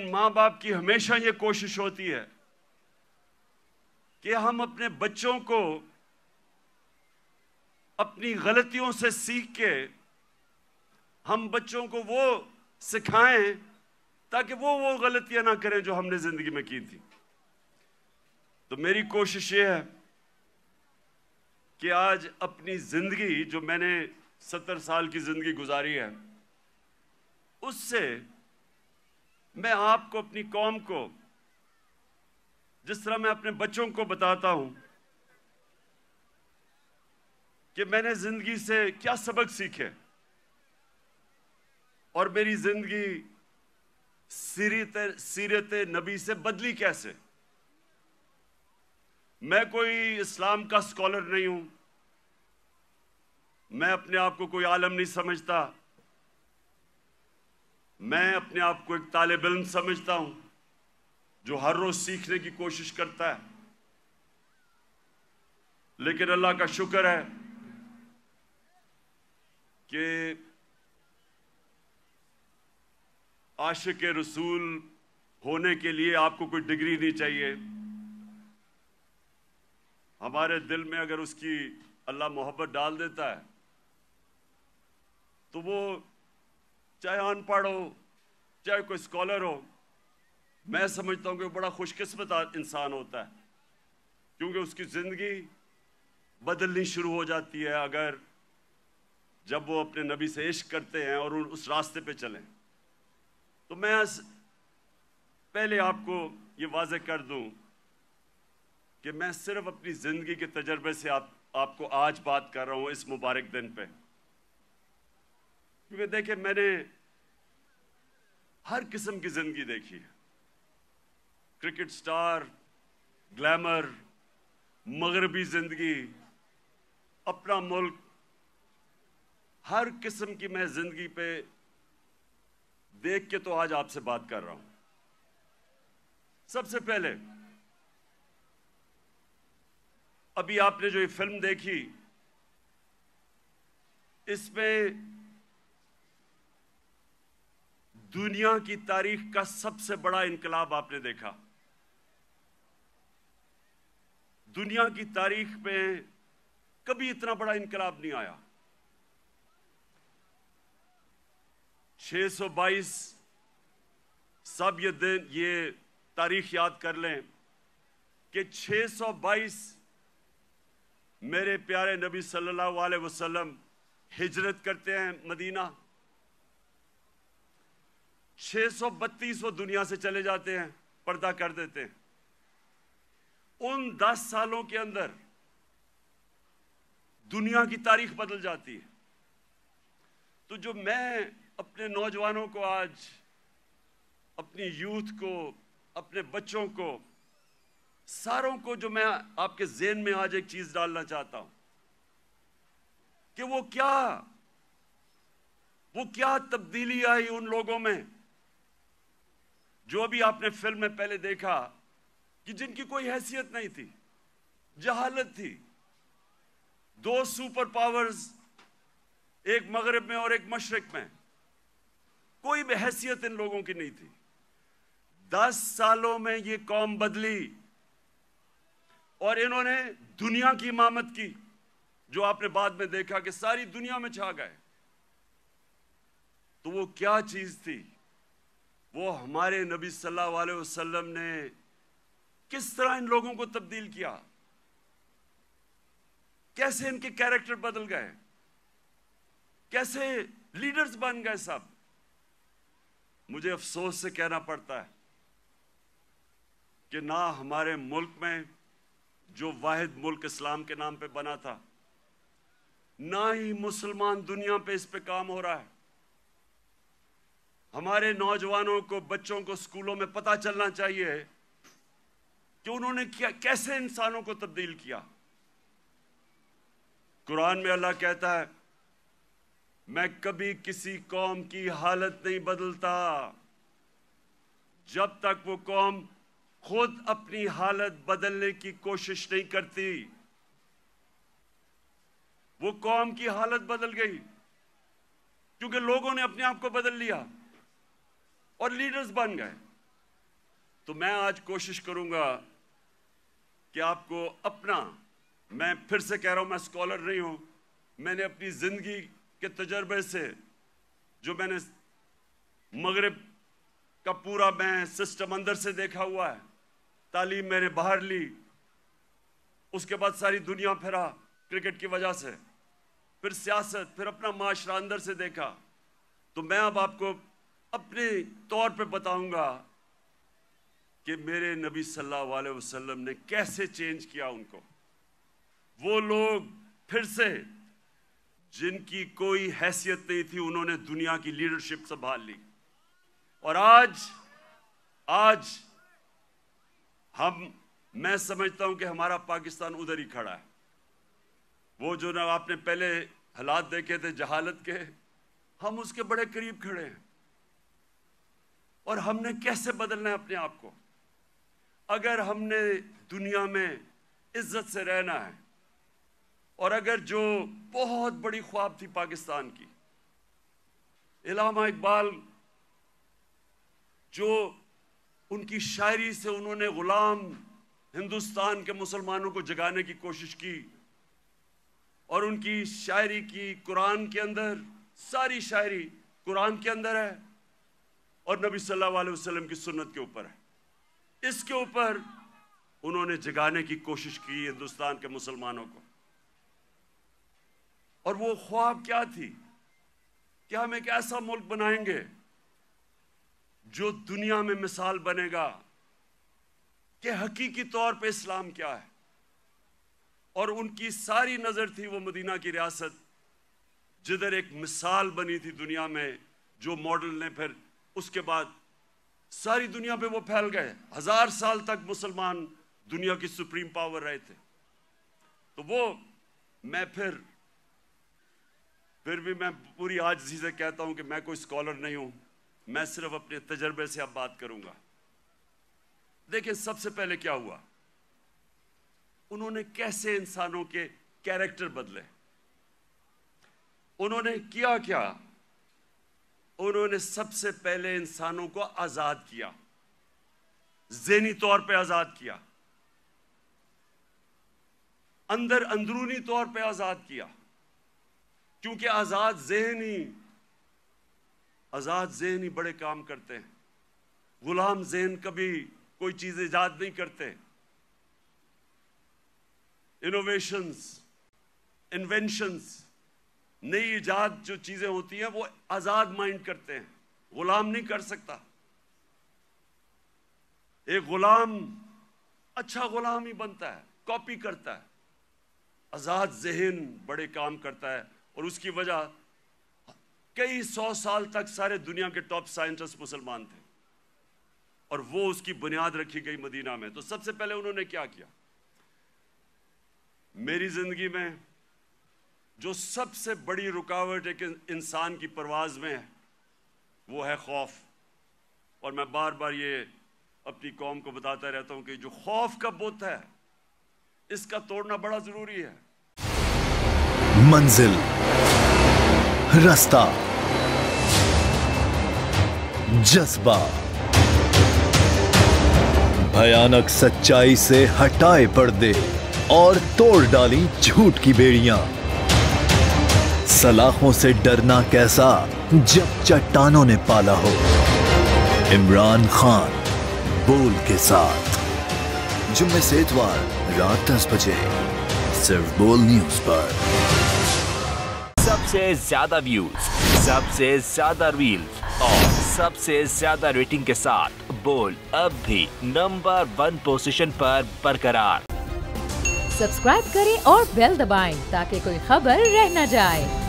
माँ बाप की हमेशा ये कोशिश होती है कि हम अपने बच्चों को अपनी गलतियों से सीख के हम बच्चों को वो सिखाएं ताकि वो वो गलतियां ना करें जो हमने जिंदगी में की थी तो मेरी कोशिश ये है कि आज अपनी जिंदगी जो मैंने सत्तर साल की जिंदगी गुजारी है उससे मैं आपको अपनी कौम को जिस तरह मैं अपने बच्चों को बताता हूं कि मैंने जिंदगी से क्या सबक सीखे और मेरी जिंदगी सीरत सीरत नबी से बदली कैसे मैं कोई इस्लाम का स्कॉलर नहीं हूं मैं अपने आप को कोई आलम नहीं समझता मैं अपने आप को एक तालब इम समझता हूं जो हर रोज सीखने की कोशिश करता है लेकिन अल्लाह का शुक्र है कि आश के रसूल होने के लिए आपको कोई डिग्री नहीं चाहिए हमारे दिल में अगर उसकी अल्लाह मोहब्बत डाल देता है तो वो चाहे अनपढ़ हो चाहे कोई स्कॉलर हो मैं समझता हूँ कि बड़ा खुशकस्मत इंसान होता है क्योंकि उसकी ज़िंदगी बदलनी शुरू हो जाती है अगर जब वो अपने नबी से इश्क करते हैं और उस रास्ते पे चलें तो मैं पहले आपको ये वाज कर दूं कि मैं सिर्फ अपनी ज़िंदगी के तजर्बे से आप आपको आज बात कर रहा हूँ इस मुबारक दिन पे क्योंकि देखे मैंने हर किस्म की जिंदगी देखी है क्रिकेट स्टार ग्लैमर मगरबी जिंदगी अपना मुल्क हर किस्म की मैं जिंदगी पे देख के तो आज आपसे बात कर रहा हूं सबसे पहले अभी आपने जो ये फिल्म देखी इसमें दुनिया की तारीख का सबसे बड़ा इनकलाब आपने देखा दुनिया की तारीख में कभी इतना बड़ा इनकलाब नहीं आया 622 सब ये दिन ये तारीख याद कर लें कि 622 मेरे प्यारे नबी सल्लल्लाहु अलैहि वसल्लम हिजरत करते हैं मदीना छह सौ बत्तीस वो दुनिया से चले जाते हैं पर्दा कर देते हैं उन दस सालों के अंदर दुनिया की तारीख बदल जाती है तो जो मैं अपने नौजवानों को आज अपनी यूथ को अपने बच्चों को सारों को जो मैं आपके जेन में आज एक चीज डालना चाहता हूं कि वो क्या वो क्या तब्दीली आई उन लोगों में जो भी आपने फिल्म में पहले देखा कि जिनकी कोई हैसियत नहीं थी जहालत थी दो सुपर पावर्स एक मगरब में और एक मशरक में कोई भी हैसियत इन लोगों की नहीं थी दस सालों में ये कौम बदली और इन्होंने दुनिया की इमामत की जो आपने बाद में देखा कि सारी दुनिया में छा गए तो वो क्या चीज थी वो हमारे नबी सल्लल्लाहु अलैहि वसल्लम ने किस तरह इन लोगों को तब्दील किया कैसे इनके कैरेक्टर बदल गए कैसे लीडर्स बन गए सब मुझे अफसोस से कहना पड़ता है कि ना हमारे मुल्क में जो वाहिद मुल्क इस्लाम के नाम पे बना था ना ही मुसलमान दुनिया पे इस पे काम हो रहा है हमारे नौजवानों को बच्चों को स्कूलों में पता चलना चाहिए कि उन्होंने क्या कैसे इंसानों को तब्दील किया कुरान में अल्लाह कहता है मैं कभी किसी कौम की हालत नहीं बदलता जब तक वो कौम खुद अपनी हालत बदलने की कोशिश नहीं करती वो कौम की हालत बदल गई क्योंकि लोगों ने अपने आप को बदल लिया और लीडर्स बन गए तो मैं आज कोशिश करूंगा कि आपको अपना मैं फिर से कह रहा हूं मैं स्कॉलर नहीं हूं मैंने अपनी ज़िंदगी के तजर्बे से जो मैंने मगरब का पूरा मैं सिस्टम अंदर से देखा हुआ है तालीम मैंने बाहर ली उसके बाद सारी दुनिया फिरा क्रिकेट की वजह से फिर सियासत फिर अपना माशरा अंदर से देखा तो मैं अब आपको अपने तौर पे बताऊंगा कि मेरे नबी सल्लल्लाहु अलैहि वसल्लम ने कैसे चेंज किया उनको वो लोग फिर से जिनकी कोई हैसियत नहीं थी उन्होंने दुनिया की लीडरशिप संभाल ली और आज आज हम मैं समझता हूं कि हमारा पाकिस्तान उधर ही खड़ा है वो जो ना आपने पहले हालात देखे थे जहालत के हम उसके बड़े करीब खड़े हैं और हमने कैसे बदलना है अपने आप को अगर हमने दुनिया में इज्जत से रहना है और अगर जो बहुत बड़ी ख्वाब थी पाकिस्तान की इलामा इकबाल जो उनकी शायरी से उन्होंने गुलाम हिंदुस्तान के मुसलमानों को जगाने की कोशिश की और उनकी शायरी की कुरान के अंदर सारी शायरी कुरान के अंदर है और नबी सल्लल्लाहु अलैहि वसल्लम की सुन्नत के ऊपर है इसके ऊपर उन्होंने जगाने की कोशिश की हिंदुस्तान के मुसलमानों को और वो ख्वाब क्या थी कि हम एक ऐसा मुल्क बनाएंगे जो दुनिया में मिसाल बनेगा कि हकीकी तौर पे इस्लाम क्या है और उनकी सारी नज़र थी वो मदीना की रियासत जिधर एक मिसाल बनी थी दुनिया में जो मॉडल ने फिर उसके बाद सारी दुनिया पे वो फैल गए हजार साल तक मुसलमान दुनिया की सुप्रीम पावर रहे थे तो वो मैं फिर फिर भी मैं पूरी आजजी से कहता हूं कि मैं कोई स्कॉलर नहीं हूं मैं सिर्फ अपने तजर्बे से अब बात करूंगा देखिए सबसे पहले क्या हुआ उन्होंने कैसे इंसानों के कैरेक्टर बदले उन्होंने किया क्या उन्होंने सबसे पहले इंसानों को आज़ाद किया जहनी तौर पे आज़ाद किया अंदर अंदरूनी तौर पे आज़ाद किया क्योंकि आज़ाद जहनी आज़ाद जहनी बड़े काम करते हैं गुलाम जहन कभी कोई चीज़ ईजाद नहीं करते इनोवेशंस इन्वेंशंस नई ईजाद जो चीज़ें होती हैं वो आज़ाद माइंड करते हैं गुलाम नहीं कर सकता एक गुलाम अच्छा गुलाम ही बनता है कॉपी करता है आज़ाद जहन बड़े काम करता है और उसकी वजह कई सौ साल तक सारे दुनिया के टॉप साइंटिस्ट मुसलमान थे और वो उसकी बुनियाद रखी गई मदीना में तो सबसे पहले उन्होंने क्या किया मेरी ज़िंदगी में जो सबसे बड़ी रुकावट एक इंसान की परवाज में है वो है खौफ और मैं बार बार ये अपनी कौम को बताता रहता हूं कि जो खौफ का बुत है इसका तोड़ना बड़ा ज़रूरी है मंजिल रास्ता जज्बा भयानक सच्चाई से हटाए पर्दे और तोड़ डाली झूठ की बेड़ियां सलाखों से डरना कैसा जब चट्टानों ने पाला हो इमरान खान बोल के साथ जुम्मे से इतवार रात दस बजे सिर्फ बोल न्यूज पर सबसे ज्यादा व्यूज सबसे ज्यादा रील और सबसे ज्यादा रेटिंग के साथ बोल अब भी नंबर वन पोजीशन पर बरकरार सब्सक्राइब करें और बेल दबाएं ताकि कोई खबर रह न जाए